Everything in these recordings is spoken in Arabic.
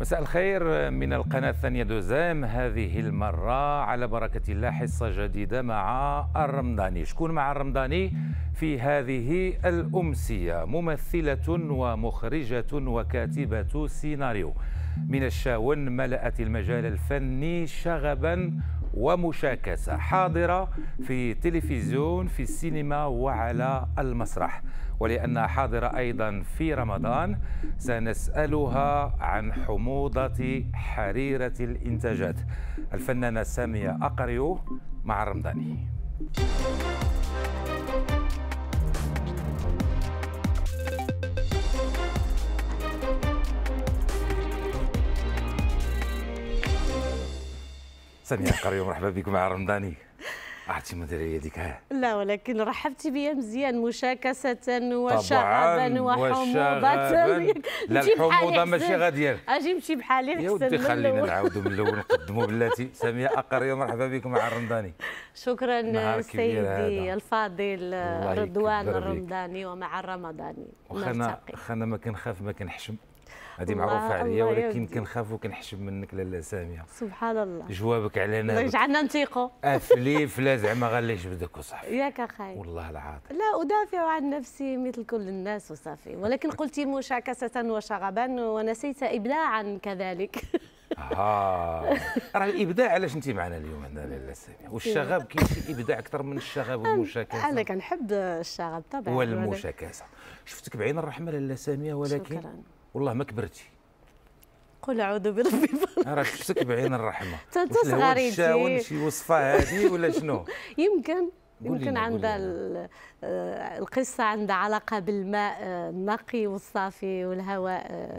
مساء الخير من القناة الثانية دوزام هذه المرة على بركة الله حصة جديدة مع الرمضاني شكون مع الرمضاني في هذه الأمسية ممثلة ومخرجة وكاتبة سيناريو من الشاون ملأت المجال الفني شغبا ومشاكسة حاضرة في التلفزيون في السينما وعلى المسرح ولأنها حاضرة أيضا في رمضان سنسألها عن حموضة حريرة الإنتاجات الفنانة سامية أقريو مع الرمضاني ثانية قرية مرحبا بكم مع رمضاني عرفتي المديريه هذيك ها لا ولكن رحبتي بيا مزيان مشاكسه وشعبا وحموضه لا الحموضه ماشي غاديه اجي نمشي بحالي احسن يا ودي خلينا نعاودوا من الاول نقدموا بلاتي ساميه اقريه مرحبا بكم مع الرمضاني شكرا سيدي الفاضل رضوان الرمضاني ومع الرمضاني وخنا خلينا ما كنخاف ما كنحشم هذه معروفه عليا ولكن كنخاف وكنحشم منك لاله ساميه سبحان الله جوابك علينا رجعنا نثيقوا افلي آه، فلا زعما غالي جبدك وصافي ياك اخاي والله العظيم لا ادافع عن نفسي مثل كل الناس وصافي ولكن قلت مشاكسه وشغبا ونسيت ابداعا كذلك ها آه. راه الابداع علاش انت معنا اليوم هنا لاله ساميه أمم. والشغب كاين شي ابداع اكثر من الشغب والمشاكسه انا كنحب الشغب طبعا والمشاكسه شفتك بعين الرحمه لاله ساميه ولكن شكرا والله ما كبرتي قل اعوذ بربي راك شفتك بعين الرحمه انت صغاري انت شي وصفه هذه ولا شنو يمكن يمكن عندها آه، القصه عندها علاقه بالماء آه، النقي والصافي والهواء آه،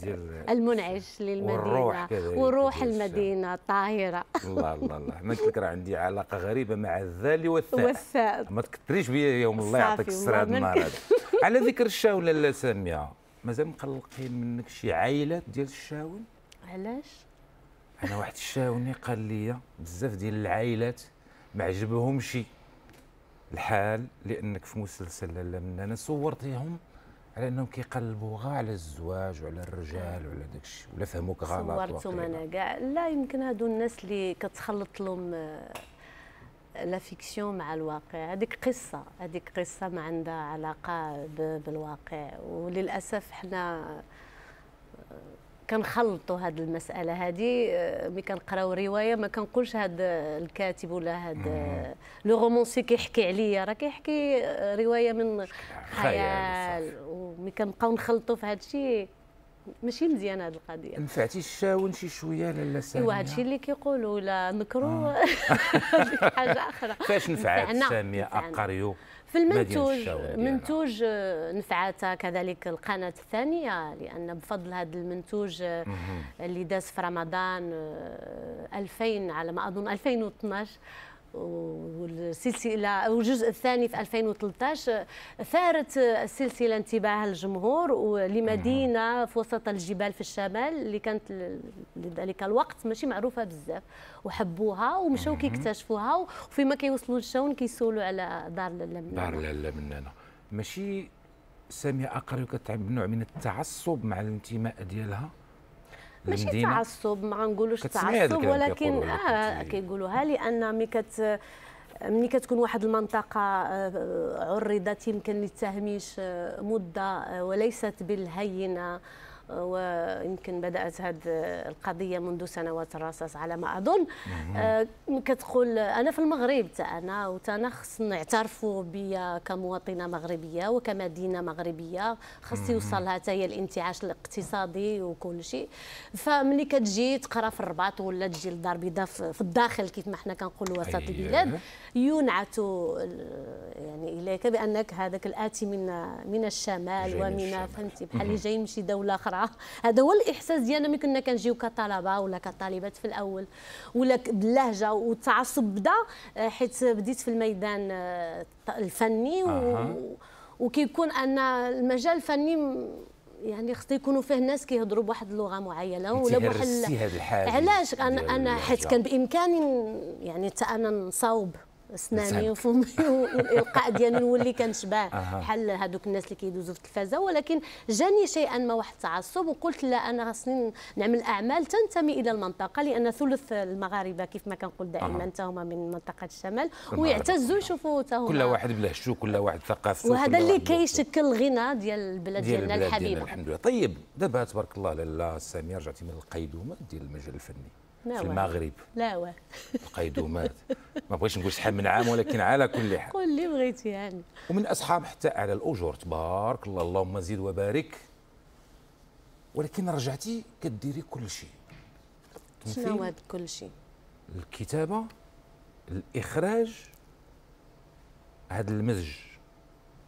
المنعش للمدينه والروح, وروح المدينه الطاهره الله الله الله ما قلت لك راه عندي علاقه غريبه مع الذال والثاء والثاء ما تكثريش بيا يوم الله يعطيك السر هذا على ذكر الشاوله لا ساميه مازال مقلقين منك شي عائلات ديال الشاون علاش انا واحد الشاوني قال لي بزاف ديال العائلات ما عجبهمش الحال لانك في مسلسل لا من انا صورتيهم على انهم كيقلبوا غا على الزواج وعلى الرجال وعلى داك الشيء ولا فهموك غلط صورتهم انا كاع لا يمكن هادو الناس اللي كتخلط لهم آه، لا فيكسيون مع الواقع هذيك قصه هذيك قصه ما عندها علاقه بالواقع وللاسف حنا آه، كنخلطوا هاد المساله هذه آه، ملي كنقراو روايه ما كنقولش هاد الكاتب ولا هاد آه، لو رومونسي كيحكي عليا راه كيحكي روايه من خيال وملي كنبقاو نخلطوا في هاد الشيء ماشي مزيانه هذه القضيه نفعتي الشاون شي شويه لالا ساميه ايوا هادشي اللي كيقولوا ولا نكرو آه. حاجه اخرى فاش نفعت ساميه اقاريو في المنتوج منتوج آه، نفعتها كذلك القناه الثانيه لان بفضل هذا المنتوج آه، اللي داز في رمضان 2000 على ما اظن 2012 والسلسله والجزء الثاني في 2013 ثارت السلسله انتباه الجمهور لمدينه في وسط الجبال في الشمال اللي كانت لذلك الوقت ماشي معروفه بزاف وحبوها ومشاو كيكتشفوها وفيما كيوصلوا للشاون كيسولوا على دار لالا منانا دار لالا منانا ماشي ساميه اقري كتعمل نوع من التعصب مع الانتماء ديالها ماشي تعصب ما نقولوش تعصب ولكن اه كيقولوها لان مي كت ملي كتكون واحد المنطقة آه، عرضت يمكن للتهميش آه، مدة آه، وليست بالهينة ويمكن بدات هذه القضيه منذ سنوات الرصاص على ما اظن آه، كتقول انا في المغرب انا وتانا خصنا نعترفوا بيا كمواطنه مغربيه وكمدينه مغربيه خص يوصلها حتى هي الانتعاش الاقتصادي وكل شيء فملي كتجي تقرا في الرباط ولا تجي للدار البيضاء في الداخل كيف ما حنا كنقولوا وسط أيه. البلاد ينعت يعني اليك بانك هذاك الاتي من من الشمال ومن فهمتي بحال اللي جاي من شي دوله اخرى هذا هو الاحساس ديالنا ملي كنا كنجيو كطلبه ولا كطالبات في الاول ولا باللهجه والتعصب بدا آه، حيت بديت في الميدان آه، الفني و... وكيكون ان المجال الفني يعني خصو يكونوا فيه ناس كيهضروا بواحد اللغه معينه ولا بواحد علاش انا انا حيت كان بامكاني يعني حتى انا نصاوب اسناني وفمي والالقاء ديالي نولي كنشبه بحال هذوك الناس اللي كيدوزوا في التلفازه ولكن جاني شيئا ما واحد التعصب وقلت لا انا خاصني نعمل اعمال تنتمي الى المنطقه لان ثلث المغاربه كيف ما كنقول دائما حتى هما من منطقه الشمال ويعتزوا يشوفوا حتى هما كل واحد بلهشو كل واحد ثقافته وهذا اللي كيشكل الغنى ديال البلاد ديالنا الحبيبه ديالنا الحمد لله طيب دابا تبارك الله لاله ساميه رجعتي من القيدومه ديال المجال الفني في المغرب لاوا القيدومات ما بغيتش نقول شحال من عام ولكن على كل حال قول اللي بغيتي يعني ومن اصحاب حتى اعلى الاجور تبارك الله اللهم زد وبارك ولكن رجعتي كديري كل شيء شنو هذا كل شيء الكتابه الاخراج هذا المزج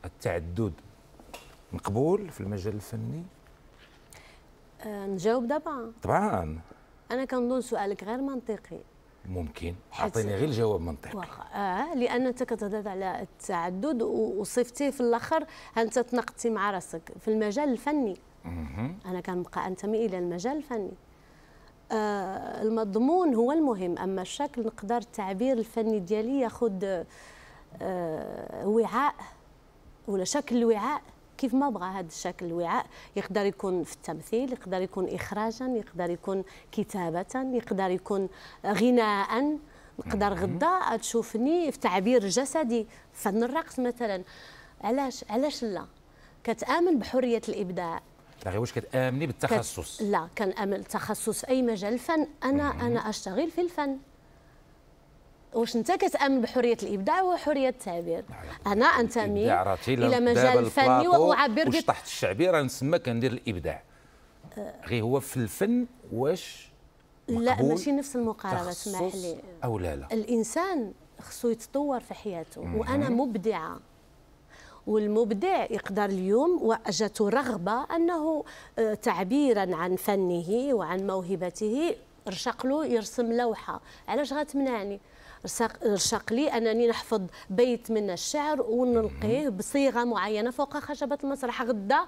التعدد مقبول في المجال الفني آه، نجاوب دابا طبعا انا كنظن سؤالك غير منطقي ممكن اعطيني غير جواب منطقي وخ... اه لان انت كتهضر على التعدد وصفتيه في الاخر انت تناقضتي مع راسك في المجال الفني مم. انا كنبقى انتمي الى المجال الفني آه المضمون هو المهم اما الشكل نقدر التعبير الفني ديالي ياخذ آه وعاء ولا شكل الوعاء كيف ما بغى هذا الشكل الوعاء يقدر يكون في التمثيل يقدر يكون إخراجا يقدر يكون كتابة يقدر يكون غناء نقدر غدا تشوفني في تعبير جسدي فن الرقص مثلا علاش علاش لا كتامن بحريه الابداع لا غير واش كتامني بالتخصص كت... لا كنامن التخصص في اي مجال فن انا انا اشتغل في الفن واش انت كتامن بحريه الابداع وحريه التعبير نعم. انا انتمي الى مجال فني واعبر بك تحت الشعبيه نسمى كندير الابداع أه. غير هو في الفن واش لا ماشي نفس المقاربه اسمح لي او لا لا الانسان خصو يتطور في حياته مم. وانا مبدعه والمبدع يقدر اليوم وجدته رغبه انه أه، تعبيرا عن فنه وعن موهبته رشق له يرسم لوحه علاش غتمنعني رشاق لي انني نحفظ بيت من الشعر ونلقيه بصيغه معينه فوق خشبه المسرح غدا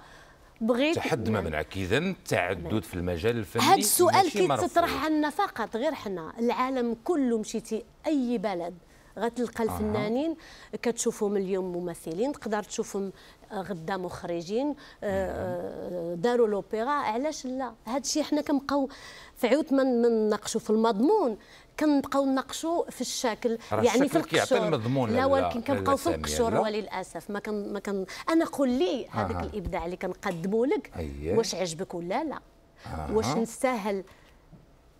بغيت تحد ما منعك اذا التعدد في المجال الفني هذا السؤال كي تطرح عنا فقط غير حنا العالم كله مشيتي اي بلد غتلقى الفنانين آه. كتشوفهم اليوم ممثلين تقدر تشوفهم غدا مخرجين آه، نعم. داروا لوبيرا علاش لا هذا الشيء حنا كنبقاو في عوت ما نناقشوا في المضمون كنبقاو نناقشوا في الشكل يعني في القشور لا ولكن كنبقاو في القشور وللاسف ما كان ما كان انا قول لي هذاك آه. الابداع اللي كنقدمه لك أيه. واش عجبك ولا لا آه. واش نستاهل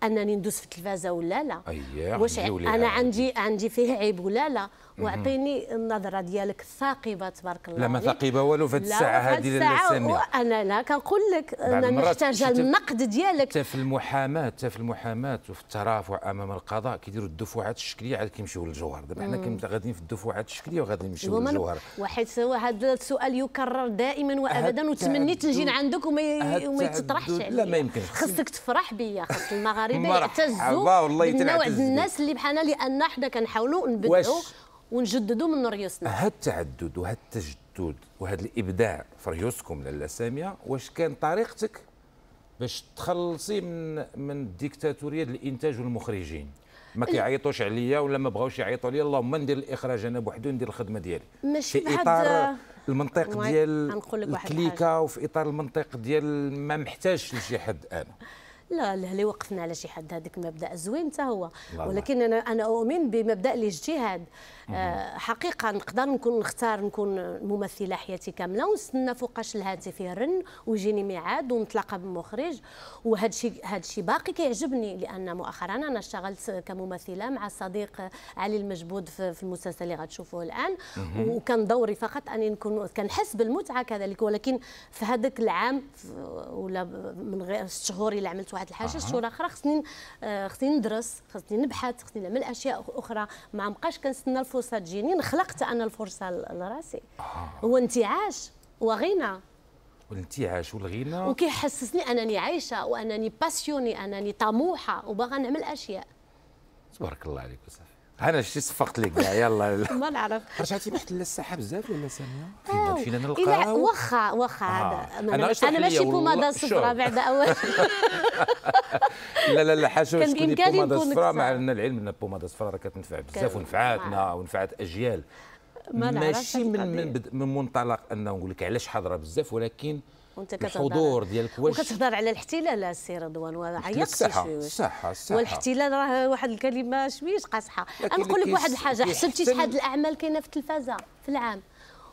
انني ندوز في التلفازه ولا لا أيه. واش انا عندي عندي فيه عيب ولا لا واعطيني النظره ديالك الثاقبه تبارك الله لا ما ثاقبه والو في الساعه هذه لاله الساعه انا لا كنقول لك انا محتاجه النقد ديالك حتى في المحاماه حتى في المحاماه وفي الترافع امام القضاء كيديروا الدفعات الشكليه عاد كيمشيو للجوهر دابا حنا غاديين في الدفعات الشكليه وغادي نمشيو للجوهر وحيت هذا السؤال يكرر دائما وابدا وتمنيت نجي عندك وما يتطرحش عليا لا ما يمكنش خصك تفرح بيا خص المغاربه يعتزوا والله النوع الناس اللي بحالنا لان حنا كنحاولوا نبداو ونجددوا من ريوسنا هذا التعدد وهذا التجدد وهذا الابداع في ريوسكم لاله ساميه واش كان طريقتك باش تخلصي من من الديكتاتوريه الانتاج والمخرجين ما كيعيطوش عليا ولا ما بغاوش يعيطوا عليا اللهم ندير الاخراج انا بوحدي وندير الخدمه ديالي في اطار المنطق ديال الكليكه وفي اطار المنطق ديال ما محتاجش لشي حد انا لا لا وقفنا على شي حد هذاك المبدا الزوين حتى هو ولكن انا انا اؤمن بمبدا الاجتهاد آه، حقيقه نقدر نكون نختار نكون ممثله حياتي كامله ونستنى فوقاش الهاتف يرن ويجيني ميعاد ونتلاقى بالمخرج وهذا الشيء هذا الشيء باقي كيعجبني لان مؤخرا انا اشتغلت كممثله مع الصديق علي المجبود في المسلسل اللي غتشوفوه الان وكان دوري فقط اني نكون كنحس بالمتعه كذلك ولكن في هذاك العام ولا من غير شهور اللي عملت واحد الحاجه آه. الشهور اخرى خصني خصني ندرس خصني نبحث خصني نعمل اشياء اخرى ما بقاش كنستنى الفرصه تجيني خلقت انا الفرصه لراسي آه. هو انتعاش وغنى والانتعاش والغنى وكيحسسني انني عايشه وانني باسيوني انني طموحه وباغا نعمل اشياء تبارك الله عليك استاذ انا شتي صفقت لك يلا ما نعرف رجعتي بحث للساحه بزاف ولا ساميه مشينا نلقاو واخا واخا هذا آه. انا انا ماشي بومادا صفراء بعد اول لا لا لا حاجه واش بامكاني بومادا صفراء مع ان العلم ان بومادا صفراء راه كتنفع بزاف ونفعاتنا ونفعات اجيال ما ماشي من, من منطلق انه نقول لك علاش حاضره بزاف ولكن وانت كتهضر الحضور ديالك واش وكتهضر على الاحتلال السي رضوان وعيطتي الساحه الساحه الساحه والاحتلال راه واحد الكلمه شويه قاصحه انا نقول لك واحد الحاجه حسبتي شحال الاعمال كاينه في التلفازه في العام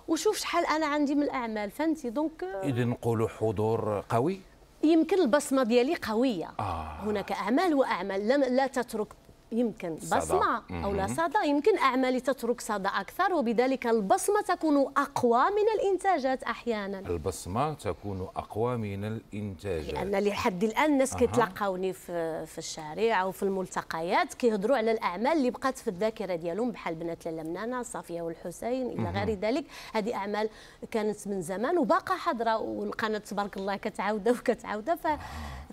وشوف شحال انا عندي من الاعمال فهمتي دونك آه، اذا نقولوا حضور قوي يمكن البصمه ديالي قويه آه. هناك اعمال واعمال لا تترك يمكن بصمة أو لا صدى يمكن أعمالي تترك صدى أكثر وبذلك البصمة تكون أقوى من الإنتاجات أحيانا البصمة تكون أقوى من الإنتاجات لأن لحد الآن الناس أه. كيتلاقاوني في, في الشارع أو في الملتقيات كيهضروا على الأعمال اللي بقات في الذاكرة ديالهم بحال بنات لاله منانة صافية والحسين إلى غير ذلك هذه أعمال كانت من زمان وباقا حاضرة والقناة تبارك الله كتعاودها وكتعاودها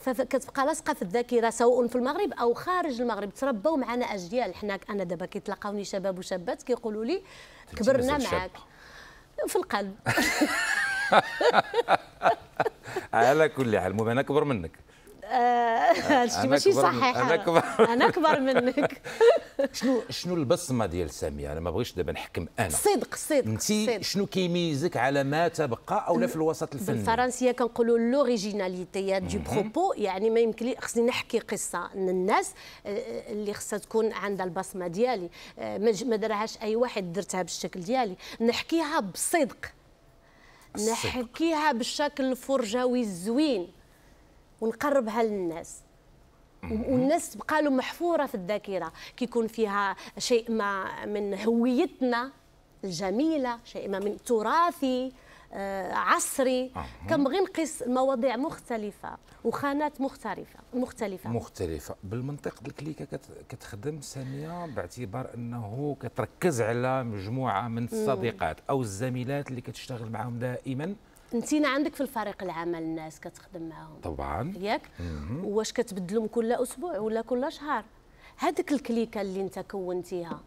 فكتبقى آه. لاصقة في الذاكرة سواء في المغرب أو خارج المغرب تربوا تلاقاو معنا اجيال حنا انا دابا كيتلاقاوني شباب وشابات كيقولوا لي كبرنا معاك في القلب على كل حال المهم انا كبر منك الشيء آه، آه، ماشي صحيح انا اكبر انا اكبر منك شنو شنو البصمه ديال ساميه انا ما بغيتش دابا نحكم انا الصدق الصدق انت شنو كيميزك على ما تبقى او لا في الوسط الفني بالفرنسيه كنقولوا لوريجيناليتي دو بروبو يعني ما يمكن لي خصني نحكي قصه للناس آه، اللي خصها تكون عندها البصمه ديالي ما درهاش اي واحد درتها بالشكل ديالي نحكيها بصدق الصدق. نحكيها بالشكل الفرجاوي الزوين ونقربها للناس والناس تبقى لهم محفوره في الذاكره كيكون فيها شيء ما من هويتنا الجميله شيء ما من تراثي آه، عصري كنبغي نقيس مواضيع مختلفه وخانات مختلفه مختلفه مختلفه بالمنطق ديال الكليكه كتخدم ساميه باعتبار انه كتركز على مجموعه من الصديقات او الزميلات اللي كتشتغل معاهم دائما انتينا عندك في الفريق العمل الناس كتخدم معاهم طبعا ياك واش كتبدلهم كل اسبوع ولا كل شهر هذيك الكليكه اللي انت كونتيها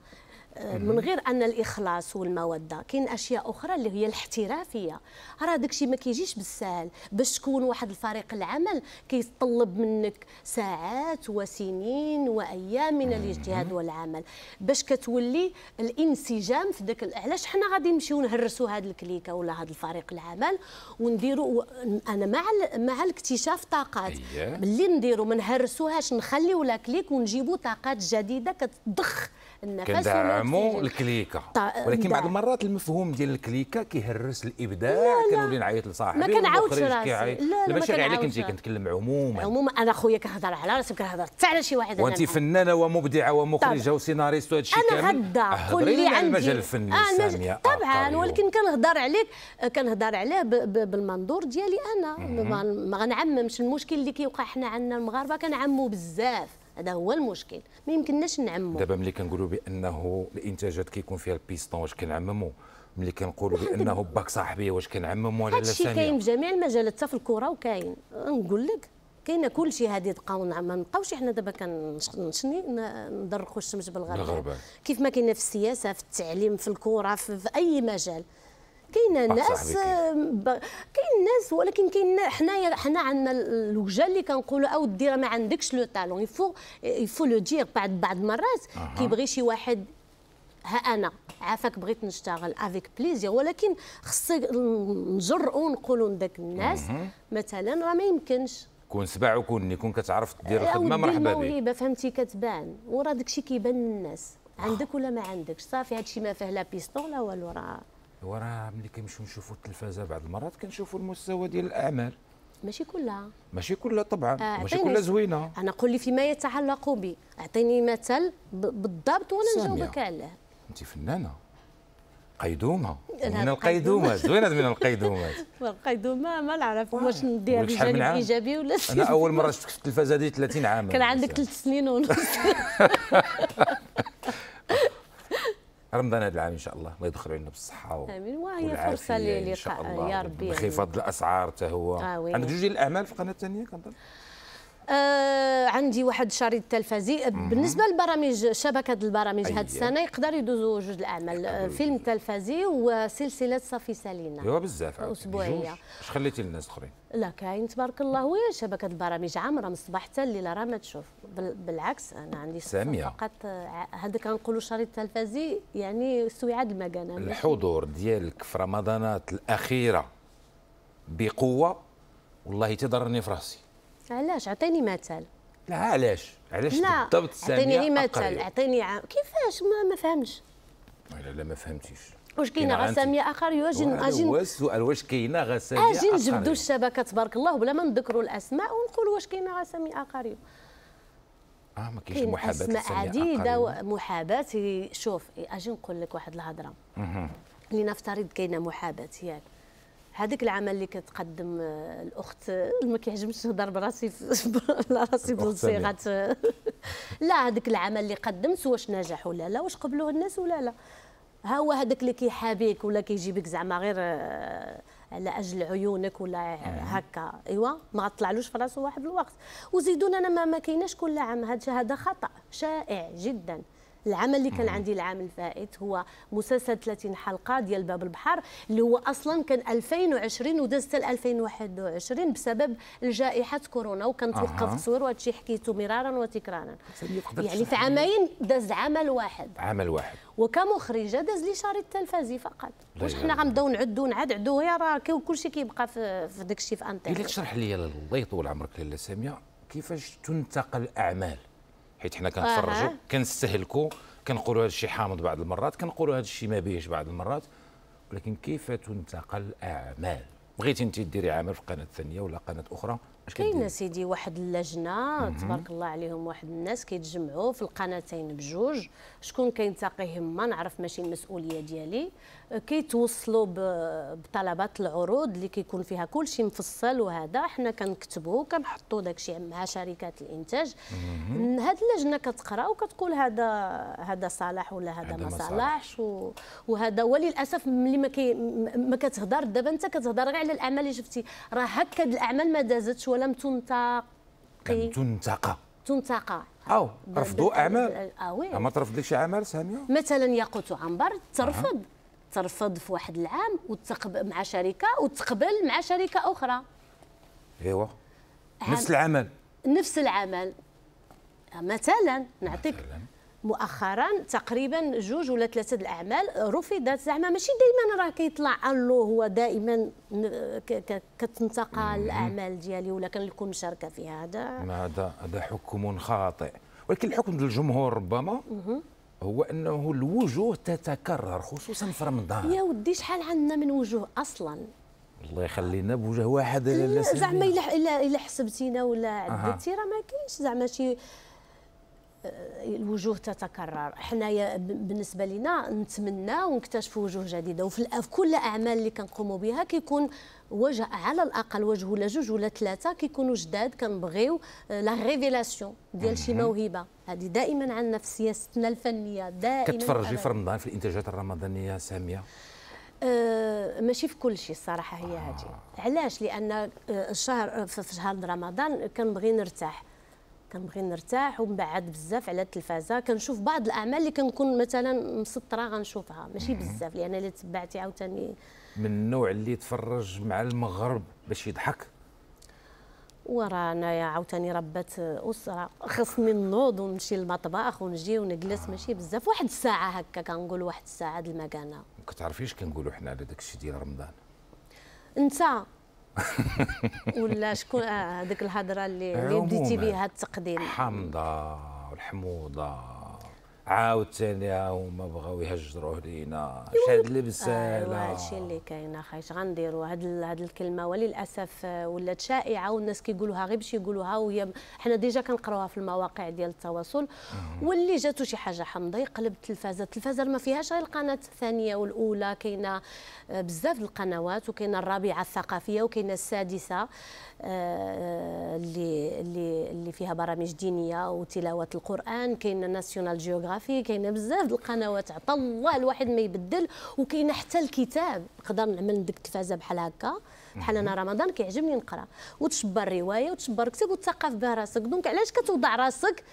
آه، من غير ان الاخلاص والموده كاين اشياء اخرى اللي هي الاحترافيه راه داكشي ما كيجيش بالسهل باش تكون واحد الفريق العمل كيتطلب منك ساعات وسنين وايام من الاجتهاد والعمل باش كتولي الانسجام في داك علاش حنا غادي نمشيو نهرسوا هذه الكليكه ولا هذا الفريق العمل ونديروا انا مع مع الاكتشاف طاقات ملي نديروا ما نهرسوهاش نخليو لا كليك ونجيبوا طاقات جديده كتضخ النفس كندعموا الكليكه ولكن بعض المرات المفهوم ديال الكليكه كيهرس الابداع كنولي نعيط لصاحبي ما كنعاودش راسي لا لا ماشي عليك انت كنتكلم عموما عموما انا خويا كنهضر على راسي كنهضر حتى على شي واحد وانت فنانه ومبدعه ومخرجه وسيناريست وهذا الشيء كامل انا غدا أه، قول لي عندي المجال الفني آه, آه، طبعا ولكن كنهضر عليك كنهضر عليه بالمنظور ديالي انا ما غنعممش المشكل اللي كيوقع حنا عندنا المغاربه كنعموا بزاف هذا هو المشكل ما يمكنناش نعمموا دابا ملي كنقولوا بانه الانتاجات كيكون فيها البيستون واش كنعمموا ملي كنقولوا بانه باك صاحبي واش كنعمموا ولا لا هادشي كاين في جميع المجالات حتى في الكره وكاين نقول لك كاينه شيء هذه تبقاو ما نبقاوش حنا دابا كنشني ندرخوا الشمس بالغرب كيف ما كاينه في السياسه في التعليم في الكره في, في اي مجال كاين ناس كاين ناس ولكن كاين حنايا حنا عندنا الوجه اللي كنقولوا او دير ما عندكش لو تالون يفو يفو لو دير بعد بعض المرات كيبغي شي واحد ها انا عافاك بغيت نشتغل افيك بليزير ولكن خصي نجرؤوا نقولوا لذاك الناس مثلا راه ما يمكنش كون سبع وكون كون كتعرف دير الخدمه مرحبا بك الموهبه فهمتي كتبان وراه داكشي كيبان للناس عندك ولا ما عندكش صافي هادشي ما فيه لا بيستون لا والو راه وراه ملي كنمشيو نشوفوا التلفازه بعض المرات كنشوفوا المستوى ديال الاعمال ماشي كلها ماشي كلها طبعا آه، ماشي كلها زوينه انا قول لي فيما يتعلق بي اعطيني مثل بالضبط وانا نجاوبك عليه انت فنانه قيدومه من القيدومه زوينه من القيدومات القيدومه ما نعرف واش نديها بجانب ايجابي ولا انا اول مره شفتك في التلفازه هذه 30 عام كان عندك ثلاث سنين ونص رمضان هذا العام ان شاء الله الله يدخل علينا بالصحه و... امين وهي فرصه للقاء يا ربي بانخفاض يعني. الاسعار حتى هو آه عندك جوج ديال الاعمال في القناه الثانيه كنظن آه عندي واحد شريط تلفزي بالنسبه للبرامج شبكه البرامج هذه السنه يقدر يدوزوا جوج الاعمال آه، فيلم تلفزي وسلسله صافي سالينا ايوا بزاف اسبوعيه اش خليتي للناس الاخرين لا كاين تبارك الله ويا شبكه البرامج عامره من الصباح حتى الليله راه ما تشوف بالعكس انا عندي سامية. فقط آه، هذا كنقولوا شريط تلفزي يعني استيعاد المكانه الحضور ديالك في رمضانات الاخيره بقوه والله تضرني في راسي علاش عطيني مثال لا علاش علاش لا بالضبط عطيني غير مثال اعطيني يعني. عام كيفاش ما, ما فهمش لا لا ما فهمتيش واش كاينه غساميه اخر اجي اجي هو السؤال واش كاينه غساميه اجي نجبدوا الشبكه تبارك الله بلا ما نذكروا الاسماء ونقولوا واش كاينه غساميه اخر اه ما كاينش محاباه اسماء عديده محاباه شوف اجي نقول لك واحد الهضره لنفترض كاينه محاباه ياك هذاك العمل اللي كتقدم آه، الاخت آه، ما كيعجبنيش نهضر براسي على راسي بالصيغه آه، لا هذاك العمل اللي قدمت واش نجح ولا لا واش قبلوه الناس ولا لا ها هو هذاك اللي كيحابيك ولا كيجيبك زعما غير على اجل عيونك ولا هكا ايوا ما طلعلوش في راسو واحد الوقت وزيدون انا ما, ما كايناش كل عام هذا هذا خطا شائع جدا العمل اللي كان عندي العام الفائت هو مسلسل 30 حلقه ديال باب البحر اللي هو اصلا كان 2020 وداز حتى 2021 بسبب الجائحه كورونا وكان توقف التصوير وهذا الشيء حكيته مرارا وتكرارا يعني في عامين داز عمل واحد عمل واحد وكمخرجه داز لي شريط تلفازي فقط واش حنا غنبداو نعدو عدو هي راه كلشي كيبقى في, داك الشيء في انترنت الا تشرح لي الله يطول عمرك لاله ساميه كيفاش تنتقل الاعمال حيت حنا كنتفرجوا كنستهلكوا كنقولوا هذا الشيء حامض بعض المرات كنقولوا هذا الشيء ما بيهش بعض المرات ولكن كيف تنتقل الاعمال بغيتي انت ديري عمل في قناه ثانيه ولا قناه اخرى كاين سيدي واحد اللجنه تبارك الله عليهم واحد الناس كيتجمعوا في القناتين بجوج شكون كينتقيهم ما نعرف ماشي المسؤوليه ديالي كي توصلوا بطلبات العروض اللي كيكون فيها كل شيء مفصل وهذا حنا كنكتبوه كنحطوا داك الشيء مع شركات الانتاج هاد اللجنه كتقرا وكتقول هذا هذا صالح ولا هذا ما صالحش وهذا وللاسف ملي ما كي ما كتهضر دابا انت كتهضر غير على الاعمال اللي شفتي راه هكا الاعمال ما دازتش ولم تنتق تنتقى تنتقى او رفضوا اعمال اه, آه،, آه، وي ما ترفض لك شي اعمال ساميه مثلا ياقوت عنبر ترفض ترفض في واحد العام وتقبل مع شركه وتقبل مع شركه اخرى ايوا نفس العمل نفس العمل مثلا نعطيك مؤخرا تقريبا جوج ولا ثلاثه الاعمال رفضت زعما ماشي دائما راه كيطلع الو هو دائما كتنتقل الاعمال ديالي ولا كنكون مشاركه فيها هذا هذا هذا حكم خاطئ ولكن الحكم للجمهور ربما مم. هو انه الوجوه تتكرر خصوصا في رمضان يا ودي شحال عندنا من وجوه اصلا الله يخلينا بوجه واحد زعما الا الا حسبتينا ولا عدتي راه ما كاينش زعما شي آه، الوجوه تتكرر حنايا بالنسبه لنا نتمنى ونكتشف وجوه جديده وفي كل الاعمال اللي كنقوموا بها كيكون وجه على الاقل وجه ولا جوج ولا ثلاثه كيكونوا جداد كنبغيو آه، لا ريفيلاسيون ديال شي موهبه هذه دائما عندنا في سياستنا الفنيه دائما كتفرجي في رمضان في الانتاجات الرمضانيه ساميه أه ماشي في كل شيء الصراحه هي آه. هذه علاش لان أه، الشهر أه، في شهر رمضان كنبغي نرتاح كنبغي نرتاح ومبعد بزاف على التلفازه كنشوف بعض الاعمال اللي كنكون مثلا مسطره غنشوفها ماشي بزاف لان اللي تبعتي عاوتاني من النوع اللي يتفرج مع المغرب باش يضحك ورانا يا عاوتاني ربات اسره خصني نوض ونمشي للمطبخ ونجي ونجلس ماشي بزاف واحد الساعه هكا كنقول واحد الساعه د المكانه ما كتعرفيش كنقولوا حنا على داك الشيء ديال رمضان انت ولا شكون آه، هذيك آه الهضره اللي, اللي بديتي بها التقديم حامضه والحموضه عاوتاني ها هما بغاو يهجروه لينا اش هاد آه هادشي آه، اللي كاين اخي اش غنديروا هاد هاد الكلمه وللاسف آه، ولات شائعه والناس كيقولوها غير باش يقولوها وهي حنا ديجا كنقراوها في المواقع ديال التواصل واللي جاتو شي حاجه حمضه يقلب التلفازه التلفازه ما فيهاش غير القناه الثانيه والاولى كاينه آه، بزاف القنوات وكاينه الرابعه الثقافيه وكاينه السادسه اللي اللي اللي فيها برامج دينيه وتلاوه القران كاينه ناسيونال جيوغرافي الجغرافي كاينه بزاف القنوات عطا الله الواحد ما يبدل وكاينه حتى الكتاب نقدر نعمل ديك التفازه بحال هكا بحال انا رمضان كيعجبني نقرا وتشبر روايه وتشبر كتاب وتثقف بها راسك دونك علاش كتوضع راسك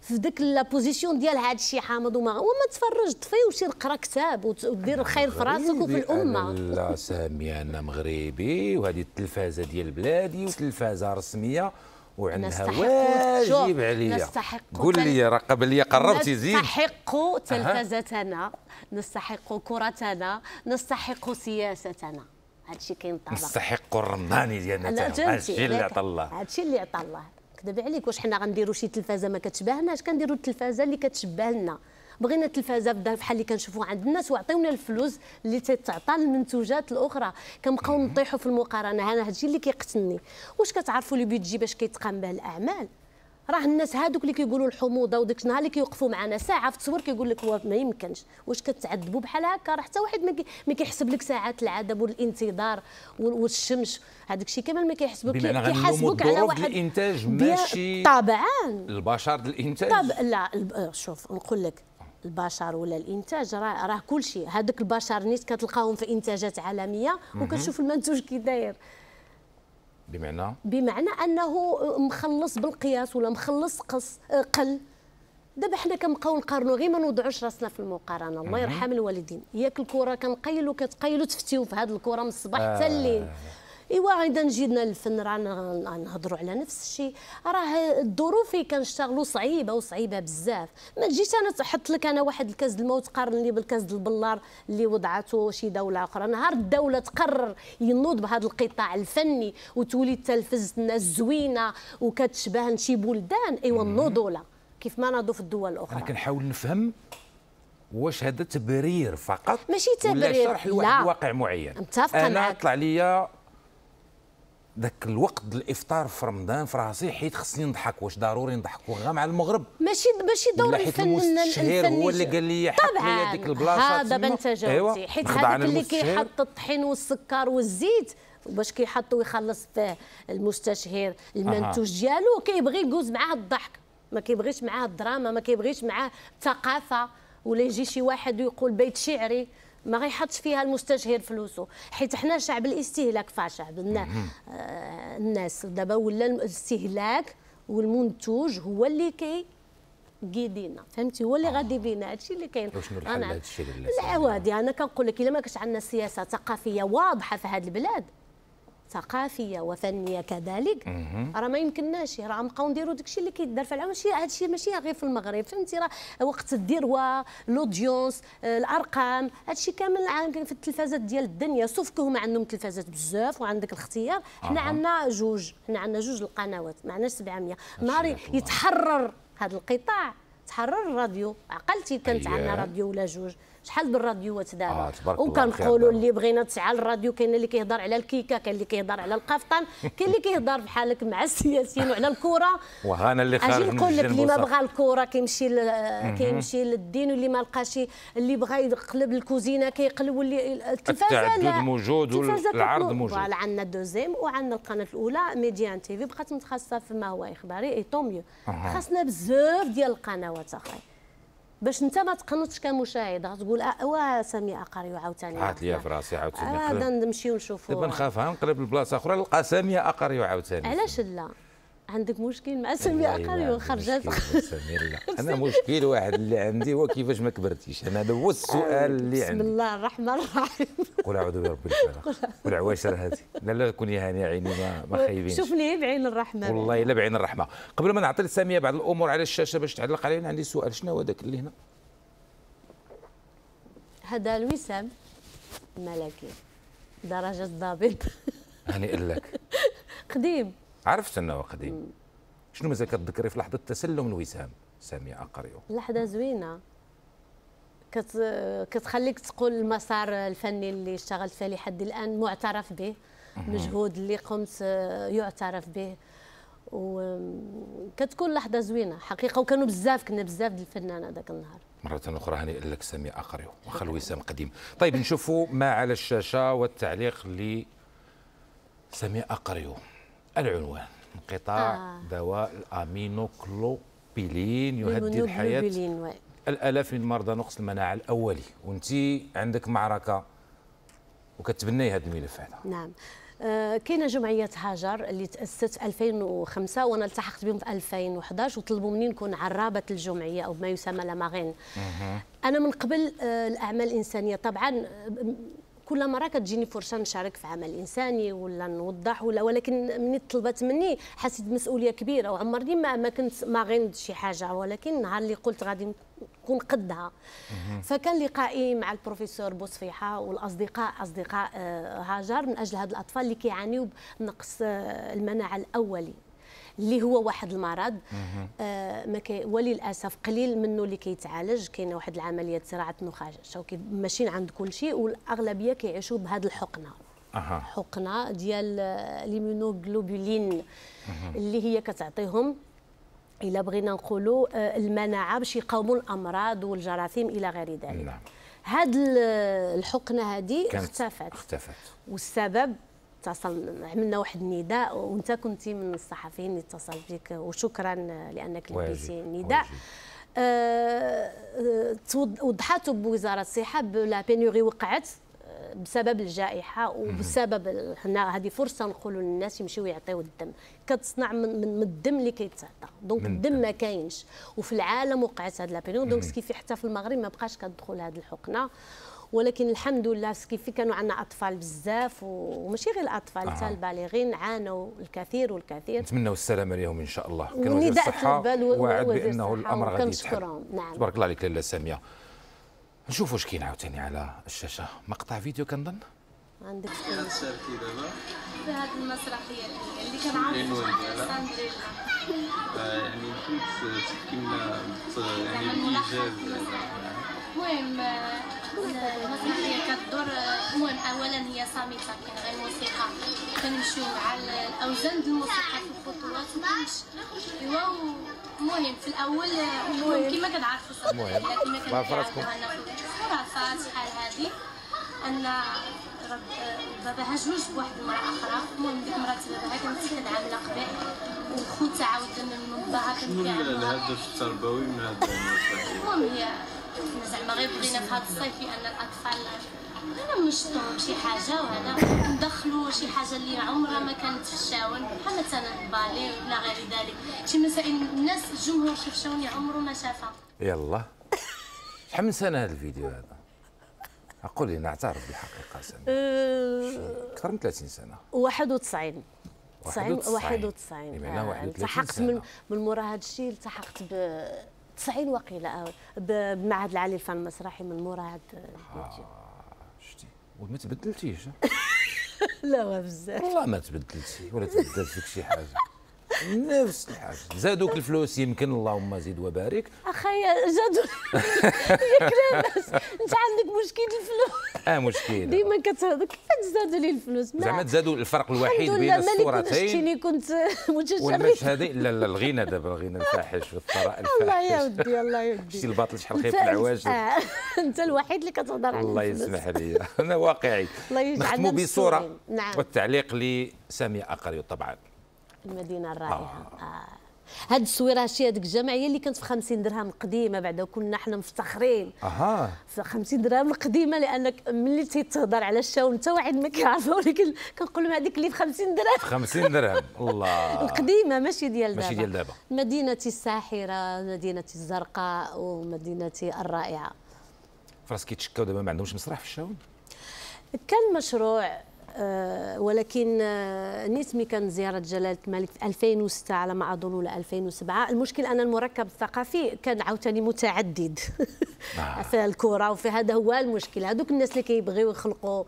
في ديك لا بوزيسيون ديال هذا الشيء حامض وما وما تفرج طفي وسير اقرا كتاب ودير الخير في راسك وفي الامه لا سامي انا مغربي وهذه التلفازه ديال بلادي وتلفازه رسميه وعندها واجب عليا قول لي راه قبل لي قررتي زيد نستحق تلفزتنا نستحق كرتنا نستحق سياستنا هادشي كينطلق نستحق الرماني ديالنا هادشي اللي عطى الله هادشي اللي عطى الله كذب عليك واش حنا غنديروا شي تلفازه ما كتشبهناش كنديروا التلفازه اللي كتشبه لنا بغينا التلفازه بحال اللي كنشوفوا عند الناس وعطيونا الفلوس اللي تتعطى للمنتوجات الاخرى كنبقاو نطيحوا في المقارنه انا هادشي اللي كيقتلني واش كتعرفوا لي بيجي باش كيتقام به الاعمال راه الناس هادوك اللي كيقولوا الحموضه وديك النهار اللي كيوقفوا معنا ساعه في التصوير كيقول لك هو ما يمكنش واش كتعذبوا بحال هكا راه حتى واحد ما كيحسب لك ساعات العذاب والانتظار والشمس هذاك الشيء كامل ما كيحسبوك كيحاسبوك على واحد الانتاج ماشي طبعا البشر الانتاج طب لا شوف نقول لك البشر ولا الانتاج راه راه كل شيء هذوك البشر نيت كتلقاهم في انتاجات عالميه وكتشوف المنتوج كي داير بمعنى بمعنى انه مخلص بالقياس ولا مخلص قص آه، قل دابا حنا كنبقاو نقارنوا غير ما نوضعوش راسنا في المقارنه الله يرحم الوالدين ياك الكره كنقيلوا كتقيلوا تفتيو في هذه الكره من الصباح حتى آه. الليل ايوا اذا نجينا للفن رانا نهضروا على نفس الشيء راه الظروف اللي كنشتغلوا صعيبه وصعيبه بزاف ما تجيش انا تحط لك انا واحد الكاس الموت قارني بالكاس البلار اللي وضعته شي دوله اخرى نهار الدوله تقرر ينوض بهذا القطاع الفني وتولي تلفز الناس زوينه وكتشبه شي بلدان ايوا النضوله كيف ما ناضوا في الدول الاخرى انا كنحاول نفهم واش هذا تبرير فقط ماشي تبرير ولا شرح لواحد الواقع معين متفقه انا طلع لي ذاك الوقت الافطار في رمضان في راسي حيت خصني نضحك واش ضروري نضحك وغا مع المغرب ماشي ماشي دور الفنان الشهير هو اللي قال لي حط لي هذيك البلاصه هذا بنت جاوبتي أيوة. حيت هذاك اللي كيحط الطحين والسكر والزيت باش كيحط ويخلص فيه المستشهر المنتوج ديالو كيبغي يدوز معاه الضحك ما كيبغيش معاه الدراما ما كيبغيش معاه الثقافه ولا يجي شي واحد ويقول بيت شعري ما غيحطش فيها المستشهر فلوسه حيت حنا شعب الاستهلاك فشعب آه الناس دابا ولا الاستهلاك والمنتوج هو اللي كي قيدينا فهمتي هو اللي آه. غادي بينا هادشي اللي كاين انا لا وادي انا كنقول لك الا ما كانش عندنا سياسه ثقافيه واضحه في هذه البلاد ثقافيه وفنيه كذلك راه ما يمكنناش راه نبقاو نديروا داكشي اللي كيدار في العالم ماشي هادشي ماشي غير في المغرب فهمتي راه وقت الديروا لوديونس الارقام هادشي كامل في التلفازات ديال الدنيا سوف هما عندهم تلفازات بزاف وعندك الاختيار حنا آه. عندنا جوج حنا عندنا جوج القنوات ما عندناش 700 نهار يتحرر هذا القطاع تحرر الراديو عقلتي كانت عندنا راديو ولا جوج شحال بالراديوات دابا آه وكنقولوا اللي بغينا تسعى للراديو كاين اللي كيهضر على الكيكه كاين اللي كيهضر على القفطان كاين اللي كيهضر بحالك مع السياسيين وعلى الكره وهانا اللي خارج اجي نقول لك اللي ما بغى الكره كيمشي كيمشي للدين واللي ما لقاش اللي بغى يقلب الكوزينه كيقلب واللي التلفازه التعدد موجود والعرض موجود عندنا دوزيم وعندنا القناه الاولى ميديان تيفي بقات متخصصه في ما هو اخباري اي ميو خاصنا بزاف ديال القنوات وتخاي باش انت ما تقنطش كمشاهد غتقول اه وا سامي اقريو عاوتاني عاد ليا في راسي عاوتاني هذا نمشيو نشوفو دابا نخاف نقلب لبلاصه اخرى نلقى سامي اقريو عاوتاني علاش لا عندك مشكل مع سمير قريو خرجت انا مشكل واحد اللي عندي هو كيفاش ما كبرتيش انا هذا هو السؤال اللي عندي بسم الله الرحمن الرحيم قول اعوذ برب الفلق والعواشر هذه لا لا كوني هاني عيني ما, ما خايبينش شوفني بعين الرحمه والله لا بعين الرحمه قبل ما نعطي لساميه بعض الامور على الشاشه باش تعلق علينا عندي سؤال شنو هو هذاك اللي هنا هذا الوسام ملكي درجه ضابط هاني لك قديم عارف انه قديم شنو مازال كتذكري في لحظه تسلم الوسام سامي اقريو لحظه زوينه كت... كتخليك تقول المسار الفني اللي اشتغلت فيه لحد الان معترف به المجهود اللي قمت آه، يعترف به وكتكون لحظه زوينه حقيقه وكانوا بزاف كنا بزاف ديال الفنانه ذاك النهار مرة أخرى هنيئا لك سامي أقريو واخا الوسام قديم طيب نشوفوا ما على الشاشة والتعليق ل سامي أقريو العنوان انقطاع آه. دواء الامينوكلوبيلين يهدد حياه الالاف من مرضى نقص المناعه الاولي وانت عندك معركه وكتبني هذا الملف هذا نعم آه، كاينه جمعيه هاجر اللي تاسست 2005 وانا التحقت بهم في 2011 وطلبوا مني نكون عرابه الجمعيه او ما يسمى لا انا من قبل آه، الاعمال الانسانيه طبعا آه، كل مره كتجيني فرصه نشارك في عمل انساني ولا نوضح ولا ولكن من طلبت مني حسيت بمسؤوليه كبيره وعمرني ما ما كنت ما غنض شي حاجه ولكن نهار اللي قلت غادي نكون قدها فكان لقائي مع البروفيسور بوصفيحه والاصدقاء اصدقاء آه، هاجر من اجل هاد الاطفال اللي كيعانيوا بنقص آه، المناعه الاولي اللي هو واحد المرض آه وللاسف قليل منه اللي كيتعالج كاينه واحد العمليه صراعه النخاع شوكي ماشيين عند كل شيء والاغلبيه كيعيشوا بهذه الحقنه أه. حقنه ديال ليمونوغلوبولين أه. اللي هي كتعطيهم الا بغينا نقولوا آه، المناعه باش يقاوموا الامراض والجراثيم الى غير ذلك نعم. هاد الحقنه هذه اختفت اختفت والسبب اتصل عملنا واحد النداء وانت كنت من الصحفيين اللي اتصل بك وشكرا لانك لبيتي النداء أه, آه، وضحته بوزاره الصحه بلا بينوري وقعت آه، بسبب الجائحه وبسبب حنا هذه فرصه نقولوا للناس يمشيو يعطيو الدم كتصنع من من الدم اللي كيتعطى دونك الدم ما كاينش وفي العالم وقعت هذه لابينو دونك في حتى في المغرب ما بقاش كتدخل هذه الحقنه ولكن الحمد لله كيف كانوا عندنا اطفال بزاف وماشي غير الاطفال حتى آه. البالغين عانوا الكثير والكثير نتمنوا السلامه لهم ان شاء الله كانوا الصحه وعد بانه الامر غادي يتحل نعم. تبارك الله عليك لاله ساميه نشوفوا واش كاين عاوتاني على الشاشه مقطع فيديو كنظن عندك شكون في هذه المسرحيه اللي كان آه، يعني كنت تحكي لنا يعني الايجاز المهم آه، المسرحيه كدور المهم اولا هي صامته كاين غير موسيقى كنمشيو مع الاوزان ديال الموسيقى في الخطوات ايوا المهم في الاول المهم كما كتعرفوا المهم كما كتعرفوا خرافات شحال هادي ان باباها جوج بواحد المراه اخرى المهم ديك مرات باباها كانت كانت عامله قبيح وخوتها عاود من باها كانت كيعملها شنو الهدف التربوي من المهم هي زعما غير بغينا في هذا الصيف لان الاطفال انا مشتو شي حاجه وهذا ندخلوا شي حاجه اللي عمرها ما كانت في الشاون بحال مثلا البالي ولا غير ذلك شي مسائل الناس الجمهور شاف شاوني عمره ما شافها يلا شحال من سنه هذا الفيديو هذا قولي نعترف بالحقيقه سنه اكثر من 30 سنه 91 91 91 التحقت من من مورا هذا الشيء التحقت ب تصعيد وقيله آه، بمعهد العالي للفن المسرحي من مراد آه، آه، شتي وما تبدلتيش لا بزاف والله ما تبدلتي ولا تبدلت فيك شي حاجه نفس الحاجه زادوك الفلوس يمكن اللهم زيد وبارك اخي زادو ياك انت عندك مشكل الفلوس اه مشكل ديما كتهضر كيفاش زادوا لي الفلوس زعما تزادوا الفرق الوحيد بين الصورتين اللي كنت والمشهد لا لا الغنى دابا الغنى الفاحش والثراء الفاحش الله يا ودي الله يا ودي شتي الباطل شحال خايف العواجل آه، انت الوحيد اللي كتهضر على الله يسمح لي انا واقعي الله يجعلنا نختموا بصوره نعم. والتعليق لسامي اقريو طبعا المدينه الرائعه آه. آه. هاد السويره هادشي هذيك الجمعيه اللي كانت ب 50 درهم قديمه بعدا كنا حنا مفتخرين اها في 50 درهم القديمه لانك ملي تيتهضر على الشاون انت واحد ما كيعرفها ولكن كنقول لهم هذيك اللي ب 50 درهم 50 درهم الله القديمه ماشي ديال دابا ماشي ديال دابا مدينتي الساحره مدينتي الزرقاء ومدينتي الرائعه فراس كيتشكاو دابا ما عندهمش مسرح في الشاون كان مشروع آه، ولكن آه، نسمي كان زياره جلاله الملك في 2006 على ما اظن ولا 2007 المشكل ان المركب الثقافي كان عاوتاني متعدد آه. في الكره وفي هذا هو المشكل هذوك الناس اللي كيبغيو يخلقوا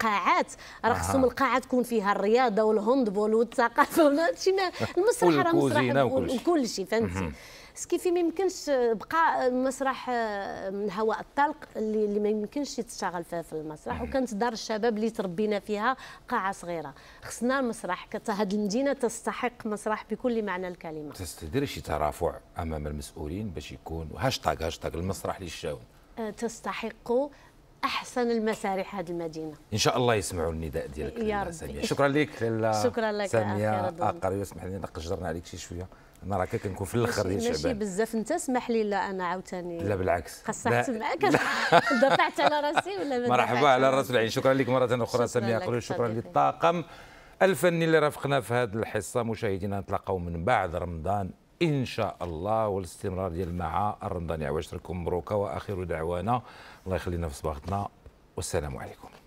قاعات راه خصهم آه. القاعه تكون فيها الرياضه والهوندبول والثقافه وهذا المسرح راه مسرح وكل شيء فهمتي سكيفي ما يمكنش بقى المسرح آه، من الهواء الطلق اللي, اللي ما يمكنش يتشغل فيها في المسرح وكانت دار الشباب اللي تربينا فيها قاعه صغيره خصنا المسرح هذه المدينه تستحق مسرح بكل معنى الكلمه تستدير شي ترافع امام المسؤولين باش يكون هاشتاغ هاشتاغ المسرح للشاون آه، تستحق احسن المسارح هذه المدينه ان شاء الله يسمعوا النداء ديالك يا ربي شكرا لك لاله شكرا لك ساميه اقر يسمح لي نقجرنا عليك شي شويه انا راه كنكون في الاخر ديال شعبان ماشي بزاف انت اسمح لي لا انا عاوتاني لا بالعكس خاصك معاك دفعت على راسي ولا ما مرحبا على راس العين شكرا لك مره اخرى سميه قولي شكرا للطاقم الفني اللي رافقنا في هذه الحصه مشاهدينا نتلاقاو من بعد رمضان ان شاء الله والاستمرار ديال مع الرمضاني يعواش تركم مبروكه واخر دعوانا الله يخلينا في صباغتنا والسلام عليكم